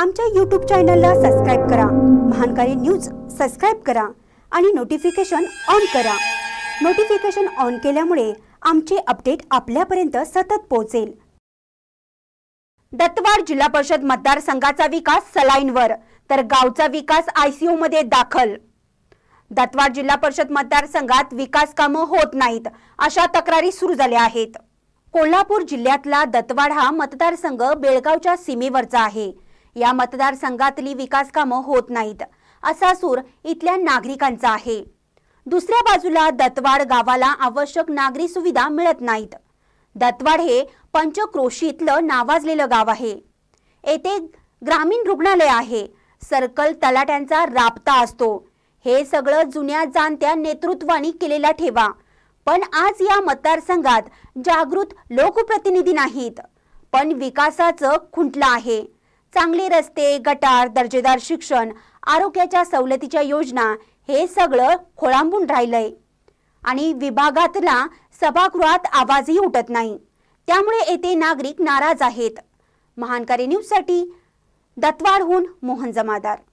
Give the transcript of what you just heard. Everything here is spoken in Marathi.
आमच्या यूट्यूब चॅनलला सबस्क्राईब करा महानकारी न्यूज सबस्क्राईब करा आणि नोटिफिकेशन ऑन करा नोटिफिकेशन ऑन केल्यामुळे आमचे अपडेट आपल्यापर्यंत सतत पोहोचेल दत्तवाड जिल्हा परिषद मतदारसंघाचा विकास सलाईनवर तर गावचा विकास आयसीयू मध्ये दाखल दत्तवाड जिल्हा परिषद मतदारसंघात विकास कामं होत नाहीत अशा तक्रारी सुरू झाल्या आहेत कोल्हापूर जिल्ह्यातला दत्तवाड हा मतदारसंघ बेळगावच्या सीमेवरचा आहे या मतदारसंघातली विकास कामं होत नाहीत असा सूर इथल्या नागरिकांचा आहे दुसऱ्या बाजूला दत्तवाड गावाला आवश्यक नागरी सुविधा मिळत नाहीत दत्तवाड हे पंचक्रोशीतलं नावाजलेलं गाव आहे येथे ग्रामीण रुग्णालय आहे सर्कल तलाट्यांचा राबता असतो हे सगळं जुन्या जाणत्या नेतृत्वानी केलेला ठेवा पण आज या मतदारसंघात जागृत लोकप्रतिनिधी नाहीत पण विकासाचं खुंटलं आहे चांगले रस्ते गटार दर्जेदार शिक्षण आरोग्याच्या सवलतीच्या योजना हे सगळं खोळांबून राहिलंय आणि विभागातला सभागृहात आवाजही उठत नाही त्यामुळे येथे नागरिक नाराज आहेत महानकारी न्यूजसाठी दत्तवाडहून मोहन जमादार